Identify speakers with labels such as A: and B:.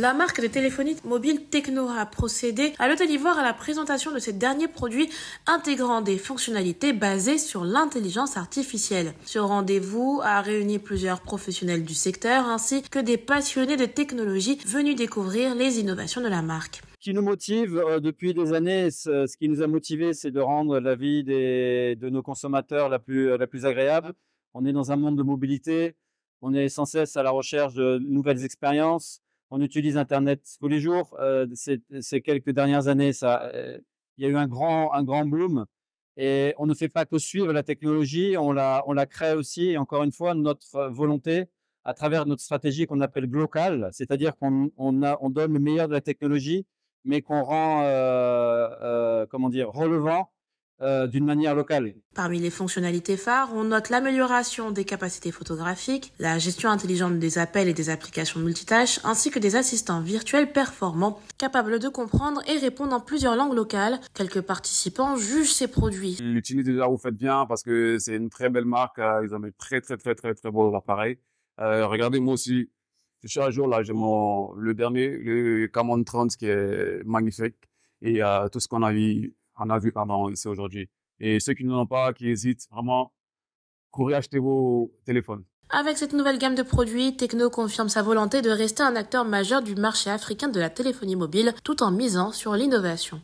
A: La marque de téléphonie mobile Techno a procédé à l'Hôtel Ivoire à la présentation de ses derniers produits intégrant des fonctionnalités basées sur l'intelligence artificielle. Ce rendez-vous a réuni plusieurs professionnels du secteur ainsi que des passionnés de technologie venus découvrir les innovations de la marque
B: Ce qui nous motive euh, depuis des années, ce, qui nous a motivés, c'est de rendre la vie des, de nos consommateurs la plus, la plus agréable. On est dans un monde de mobilité, on est sans cesse à la recherche de nouvelles expériences, on utilise Internet tous les jours. Euh, ces, quelques dernières années, ça, euh, il y a eu un grand, un grand bloom. Et on ne fait pas que suivre la technologie, on la, on la crée aussi. encore une fois, notre euh, volonté, à travers notre stratégie qu'on appelle local, c'est-à-dire qu'on on on donne le meilleur de la technologie, mais qu'on rend, euh, euh, comment dire, relevant euh, d'une manière locale.
A: Parmi les fonctionnalités phares, on note l'amélioration des capacités photographiques, la gestion intelligente des appels et des applications multitâches, ainsi que des assistants virtuels performants, capables de comprendre et répondre en plusieurs langues locales. Quelques participants jugent ces produits.
C: L'utilisent déjà, vous faites bien, parce que c'est une très belle marque, euh, ils ont des très très très très très beaux appareils. Euh, regardez, moi aussi, chaque jour, là, j'ai mon, le dernier, le Camon 30 qui est magnifique. Et euh, tout ce qu'on a vu on a vu pardon, ici aujourd'hui. Et ceux qui n'en ont pas, qui hésitent, vraiment, courez acheter vos téléphones.
A: Avec cette nouvelle gamme de produits, Techno confirme sa volonté de rester un acteur majeur du marché africain de la téléphonie mobile tout en misant sur l'innovation.